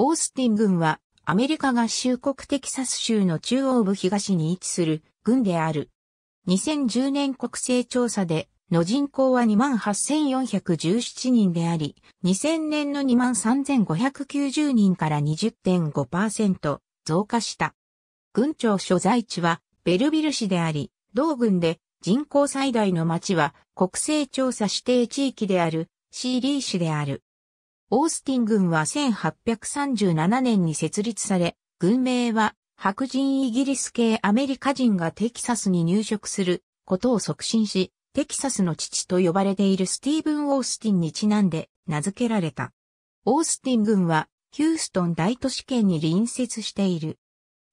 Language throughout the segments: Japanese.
オースティン軍はアメリカ合衆国テキサス州の中央部東に位置する軍である。2010年国勢調査での人口は28,417人であり、2000年の23,590人から20.5%増加した。郡庁所在地はベルビル市であり、同軍で人口最大の町は国勢調査指定地域であるシーリー市である。オースティン軍は1837年に設立され、軍名は白人イギリス系アメリカ人がテキサスに入植することを促進し、テキサスの父と呼ばれているスティーブン・オースティンにちなんで名付けられた。オースティン軍はヒューストン大都市圏に隣接している。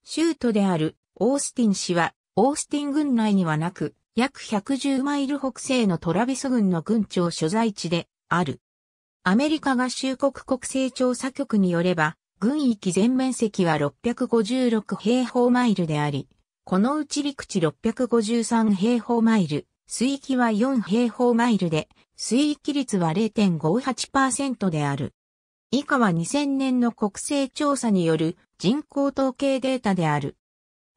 州都であるオースティン市はオースティン軍内にはなく、約110マイル北西のトラビス軍の軍庁所在地である。アメリカ合衆国国勢調査局によれば、軍域全面積は656平方マイルであり、このうち陸地653平方マイル、水域は4平方マイルで、水域率は0.58%である。以下は2000年の国勢調査による人口統計データである。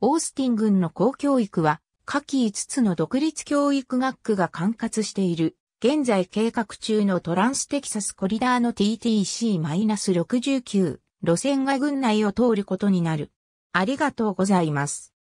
オースティン軍の公教育は、下記5つの独立教育学区が管轄している現在計画中のトランステキサスコリダーの TTC-69 路線が群内を通ることになる。ありがとうございます。